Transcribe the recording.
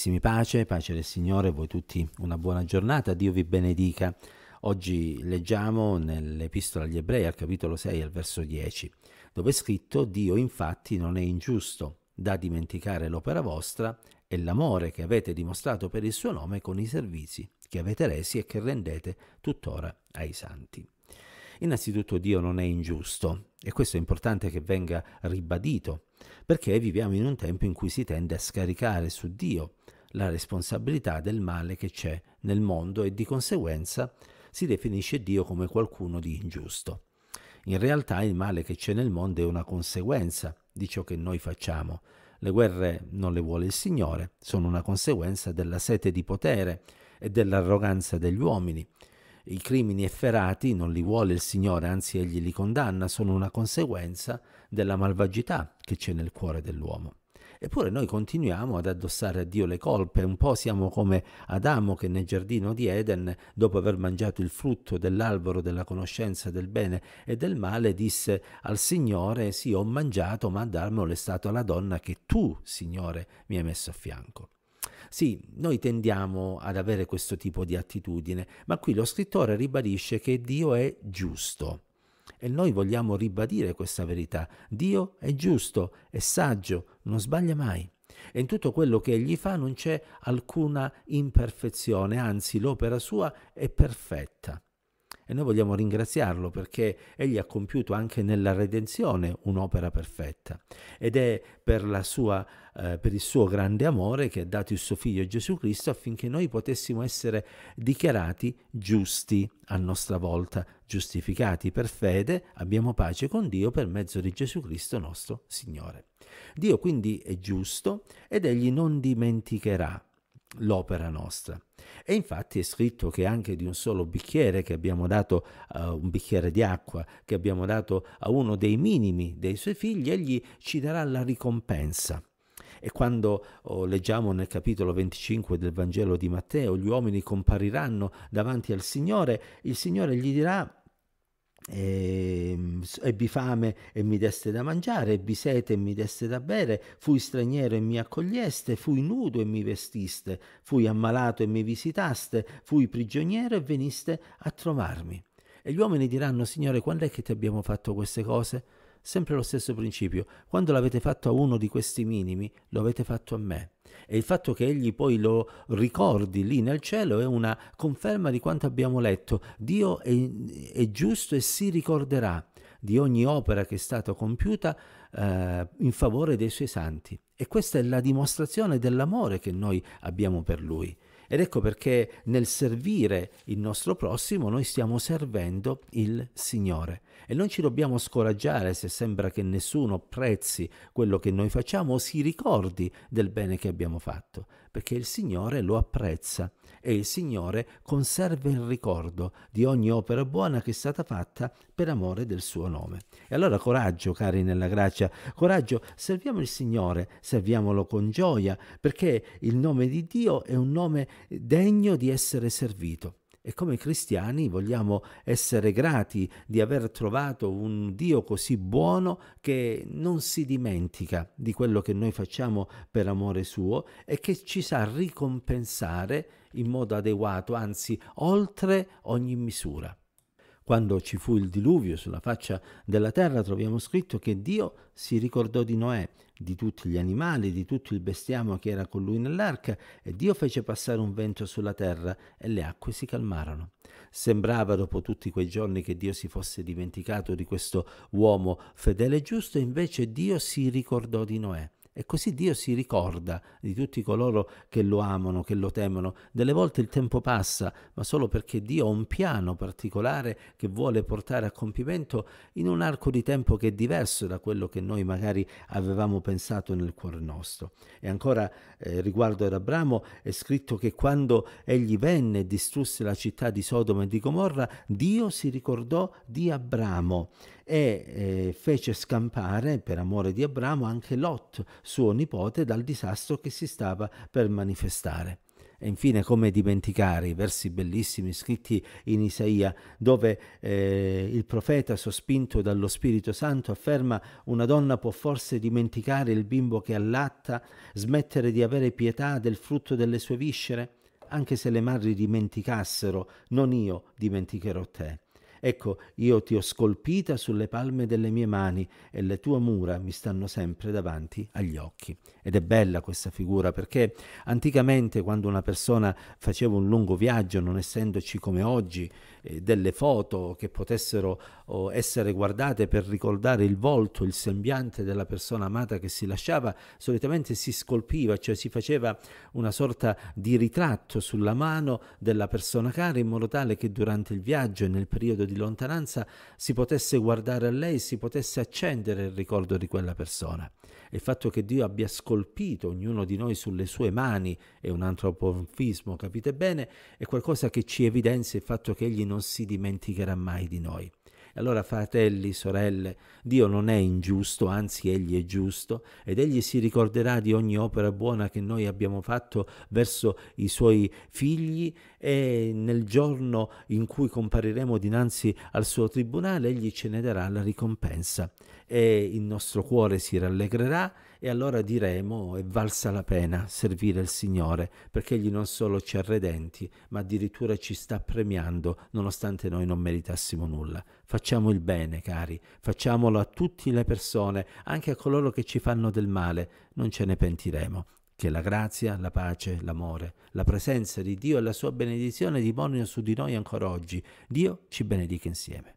Carissimi, pace, pace del Signore, voi tutti una buona giornata, Dio vi benedica. Oggi leggiamo nell'Epistola agli Ebrei al capitolo 6 al verso 10, dove è scritto Dio infatti non è ingiusto da dimenticare l'opera vostra e l'amore che avete dimostrato per il suo nome con i servizi che avete resi e che rendete tuttora ai santi. Innanzitutto Dio non è ingiusto e questo è importante che venga ribadito perché viviamo in un tempo in cui si tende a scaricare su Dio la responsabilità del male che c'è nel mondo e di conseguenza si definisce Dio come qualcuno di ingiusto. In realtà il male che c'è nel mondo è una conseguenza di ciò che noi facciamo. Le guerre non le vuole il Signore, sono una conseguenza della sete di potere e dell'arroganza degli uomini i crimini efferati non li vuole il Signore, anzi egli li condanna, sono una conseguenza della malvagità che c'è nel cuore dell'uomo. Eppure noi continuiamo ad addossare a Dio le colpe, un po' siamo come Adamo che nel giardino di Eden, dopo aver mangiato il frutto dell'albero della conoscenza del bene e del male, disse al Signore, sì ho mangiato, ma a darmelo è stata la donna che tu, Signore, mi hai messo a fianco. Sì, noi tendiamo ad avere questo tipo di attitudine, ma qui lo scrittore ribadisce che Dio è giusto. E noi vogliamo ribadire questa verità. Dio è giusto, è saggio, non sbaglia mai. E in tutto quello che egli fa non c'è alcuna imperfezione, anzi l'opera sua è perfetta e noi vogliamo ringraziarlo perché egli ha compiuto anche nella redenzione un'opera perfetta ed è per, sua, eh, per il suo grande amore che ha dato il suo figlio Gesù Cristo affinché noi potessimo essere dichiarati giusti a nostra volta, giustificati per fede, abbiamo pace con Dio per mezzo di Gesù Cristo nostro Signore. Dio quindi è giusto ed egli non dimenticherà l'opera nostra. E infatti è scritto che anche di un solo bicchiere che abbiamo dato, uh, un bicchiere di acqua che abbiamo dato a uno dei minimi dei suoi figli, egli ci darà la ricompensa. E quando oh, leggiamo nel capitolo 25 del Vangelo di Matteo, gli uomini compariranno davanti al Signore, il Signore gli dirà Ehm, ebbi fame e mi deste da mangiare, ebbi sete e mi deste da bere, fui straniero e mi accoglieste, fui nudo e mi vestiste, fui ammalato e mi visitaste, fui prigioniero e veniste a trovarmi. E gli uomini diranno, Signore, quando è che ti abbiamo fatto queste cose? Sempre lo stesso principio, quando l'avete fatto a uno di questi minimi, lo avete fatto a me e il fatto che egli poi lo ricordi lì nel cielo è una conferma di quanto abbiamo letto. Dio è, è giusto e si ricorderà di ogni opera che è stata compiuta eh, in favore dei suoi santi. E questa è la dimostrazione dell'amore che noi abbiamo per lui. Ed ecco perché nel servire il nostro prossimo noi stiamo servendo il Signore. E non ci dobbiamo scoraggiare se sembra che nessuno apprezzi quello che noi facciamo o si ricordi del bene che abbiamo fatto, perché il Signore lo apprezza e il Signore conserva il ricordo di ogni opera buona che è stata fatta per amore del suo nome. E allora coraggio, cari nella grazia, coraggio, serviamo il Signore, serviamolo con gioia, perché il nome di Dio è un nome degno di essere servito. E come cristiani vogliamo essere grati di aver trovato un Dio così buono che non si dimentica di quello che noi facciamo per amore suo e che ci sa ricompensare in modo adeguato, anzi oltre ogni misura. Quando ci fu il diluvio sulla faccia della terra troviamo scritto che Dio si ricordò di Noè, di tutti gli animali, di tutto il bestiame che era con lui nell'arca e Dio fece passare un vento sulla terra e le acque si calmarono. Sembrava dopo tutti quei giorni che Dio si fosse dimenticato di questo uomo fedele e giusto, invece Dio si ricordò di Noè. E così Dio si ricorda di tutti coloro che lo amano, che lo temono. Delle volte il tempo passa, ma solo perché Dio ha un piano particolare che vuole portare a compimento in un arco di tempo che è diverso da quello che noi magari avevamo pensato nel cuore nostro. E ancora eh, riguardo ad Abramo è scritto che quando egli venne e distrusse la città di Sodoma e di Gomorra, Dio si ricordò di Abramo e eh, fece scampare, per amore di Abramo, anche Lot, suo nipote, dal disastro che si stava per manifestare. E infine come dimenticare i versi bellissimi scritti in Isaia, dove eh, il profeta, sospinto dallo Spirito Santo, afferma una donna può forse dimenticare il bimbo che allatta, smettere di avere pietà del frutto delle sue viscere? Anche se le madri dimenticassero, non io dimenticherò te. Ecco, io ti ho scolpita sulle palme delle mie mani e le tue mura mi stanno sempre davanti agli occhi. Ed è bella questa figura perché anticamente quando una persona faceva un lungo viaggio, non essendoci come oggi eh, delle foto che potessero oh, essere guardate per ricordare il volto, il sembiante della persona amata che si lasciava, solitamente si scolpiva, cioè si faceva una sorta di ritratto sulla mano della persona cara in modo tale che durante il viaggio e nel periodo di lontananza si potesse guardare a lei, si potesse accendere il ricordo di quella persona. Il fatto che Dio abbia scolpito ognuno di noi sulle sue mani è un antropomorfismo, capite bene, è qualcosa che ci evidenzia il fatto che Egli non si dimenticherà mai di noi. Allora, fratelli, sorelle, Dio non è ingiusto, anzi egli è giusto ed egli si ricorderà di ogni opera buona che noi abbiamo fatto verso i suoi figli e nel giorno in cui compariremo dinanzi al suo tribunale egli ce ne darà la ricompensa e il nostro cuore si rallegrerà e allora diremo è valsa la pena servire il Signore, perché Egli non solo ci ha redenti, ma addirittura ci sta premiando nonostante noi non meritassimo nulla. Facciamo il bene, cari, facciamolo a tutte le persone, anche a coloro che ci fanno del male, non ce ne pentiremo. Che la grazia, la pace, l'amore, la presenza di Dio e la sua benedizione dimonino su di noi ancora oggi. Dio ci benedica insieme.